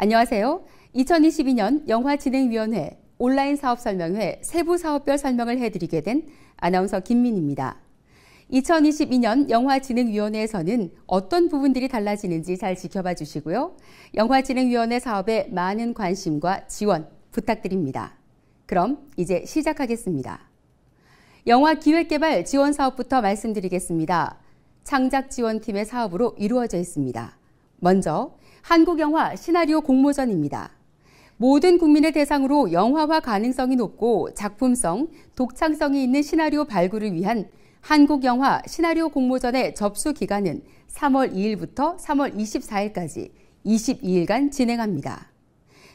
안녕하세요. 2022년 영화진흥위원회 온라인 사업 설명회 세부 사업별 설명을 해드리게 된 아나운서 김민입니다. 2022년 영화진흥위원회에서는 어떤 부분들이 달라지는지 잘 지켜봐 주시고요. 영화진흥위원회 사업에 많은 관심과 지원 부탁드립니다. 그럼 이제 시작하겠습니다. 영화 기획개발 지원 사업부터 말씀드리겠습니다. 창작 지원팀의 사업으로 이루어져 있습니다. 먼저 한국 영화 시나리오 공모전입니다. 모든 국민을 대상으로 영화화 가능성이 높고 작품성, 독창성이 있는 시나리오 발굴을 위한 한국 영화 시나리오 공모전의 접수 기간은 3월 2일부터 3월 24일까지 22일간 진행합니다.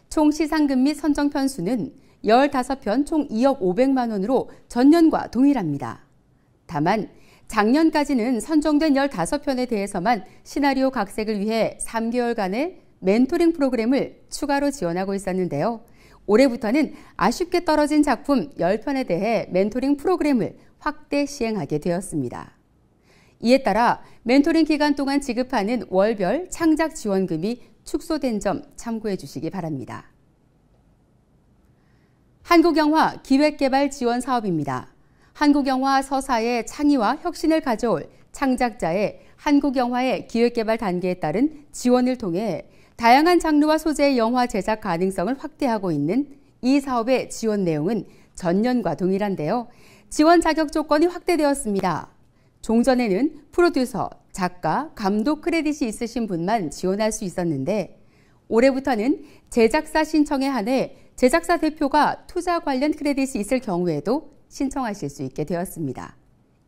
총 시상금 및 선정 편수는 15편 총 2억 5백만 원으로 전년과 동일합니다. 다만 작년까지는 선정된 15편에 대해서만 시나리오 각색을 위해 3개월간의 멘토링 프로그램을 추가로 지원하고 있었는데요. 올해부터는 아쉽게 떨어진 작품 10편에 대해 멘토링 프로그램을 확대 시행하게 되었습니다. 이에 따라 멘토링 기간 동안 지급하는 월별 창작 지원금이 축소된 점 참고해 주시기 바랍니다. 한국영화 기획개발 지원 사업입니다. 한국 영화 서사의 창의와 혁신을 가져올 창작자의 한국 영화의 기획개발 단계에 따른 지원을 통해 다양한 장르와 소재의 영화 제작 가능성을 확대하고 있는 이 사업의 지원 내용은 전년과 동일한데요. 지원 자격 조건이 확대되었습니다. 종전에는 프로듀서, 작가, 감독 크레딧이 있으신 분만 지원할 수 있었는데 올해부터는 제작사 신청에 한해 제작사 대표가 투자 관련 크레딧이 있을 경우에도 신청하실 수 있게 되었습니다.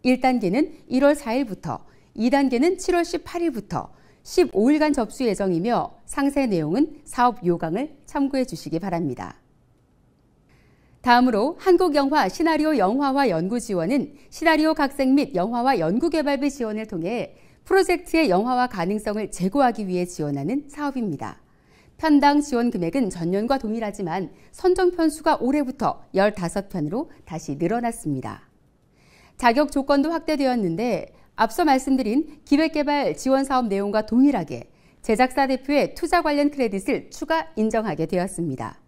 1단계는 1월 4일부터, 2단계는 7월 18일부터 15일간 접수 예정이며 상세 내용은 사업 요강을 참고해 주시기 바랍니다. 다음으로 한국영화 시나리오 영화화 연구 지원은 시나리오 각색 및 영화화 연구 개발비 지원을 통해 프로젝트의 영화화 가능성을 제고하기 위해 지원하는 사업입니다. 편당 지원 금액은 전년과 동일하지만 선정 편수가 올해부터 15편으로 다시 늘어났습니다. 자격 조건도 확대되었는데 앞서 말씀드린 기획개발 지원 사업 내용과 동일하게 제작사 대표의 투자 관련 크레딧을 추가 인정하게 되었습니다.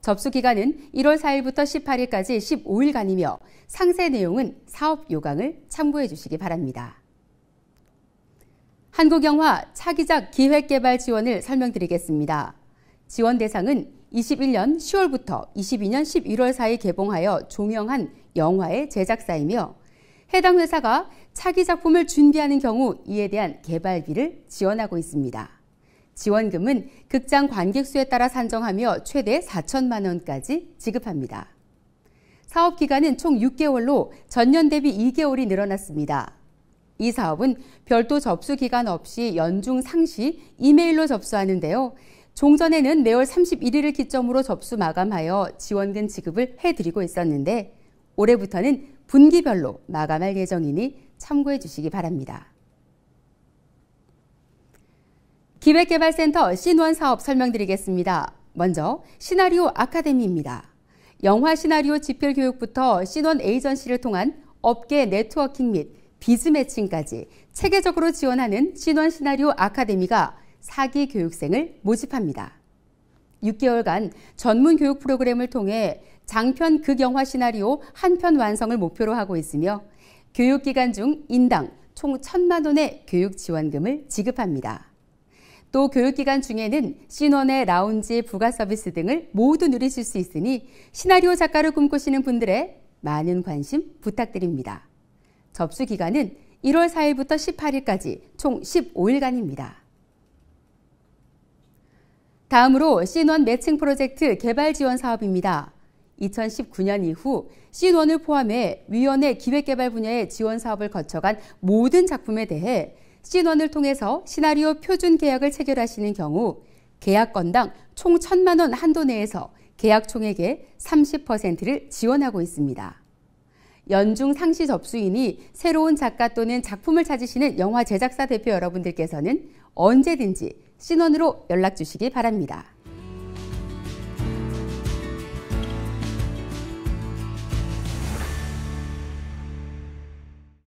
접수 기간은 1월 4일부터 18일까지 15일간이며 상세 내용은 사업 요강을 참고해 주시기 바랍니다. 한국영화 차기작 기획개발 지원을 설명드리겠습니다. 지원 대상은 21년 10월부터 22년 11월 사이 개봉하여 종영한 영화의 제작사이며 해당 회사가 차기 작품을 준비하는 경우 이에 대한 개발비를 지원하고 있습니다. 지원금은 극장 관객수에 따라 산정하며 최대 4천만 원까지 지급합니다. 사업 기간은 총 6개월로 전년 대비 2개월이 늘어났습니다. 이 사업은 별도 접수 기간 없이 연중 상시 이메일로 접수하는데요. 종전에는 매월 31일을 기점으로 접수 마감하여 지원금 지급을 해드리고 있었는데 올해부터는 분기별로 마감할 예정이니 참고해 주시기 바랍니다. 기획개발센터 신원 사업 설명드리겠습니다. 먼저 시나리오 아카데미입니다. 영화 시나리오 집필 교육부터 신원 에이전시를 통한 업계 네트워킹 및 비즈매칭까지 체계적으로 지원하는 신원 시나리오 아카데미가 사기 교육생을 모집합니다. 6개월간 전문 교육 프로그램을 통해 장편 극영화 시나리오 한편 완성을 목표로 하고 있으며 교육기간 중 인당 총 1천만 원의 교육 지원금을 지급합니다. 또 교육기간 중에는 신원의 라운지 부가 서비스 등을 모두 누리실 수 있으니 시나리오 작가를 꿈꾸시는 분들의 많은 관심 부탁드립니다. 접수 기간은 1월 4일부터 18일까지 총 15일간입니다. 다음으로 신원 매칭 프로젝트 개발 지원 사업입니다. 2019년 이후 신원을 포함해 위원회 기획개발 분야의 지원 사업을 거쳐간 모든 작품에 대해 신원을 통해서 시나리오 표준 계약을 체결하시는 경우 계약건당 총 천만 원 한도 내에서 계약총액의 30%를 지원하고 있습니다. 연중 상시 접수인이 새로운 작가 또는 작품을 찾으시는 영화 제작사 대표 여러분들께서는 언제든지 신원으로 연락 주시기 바랍니다.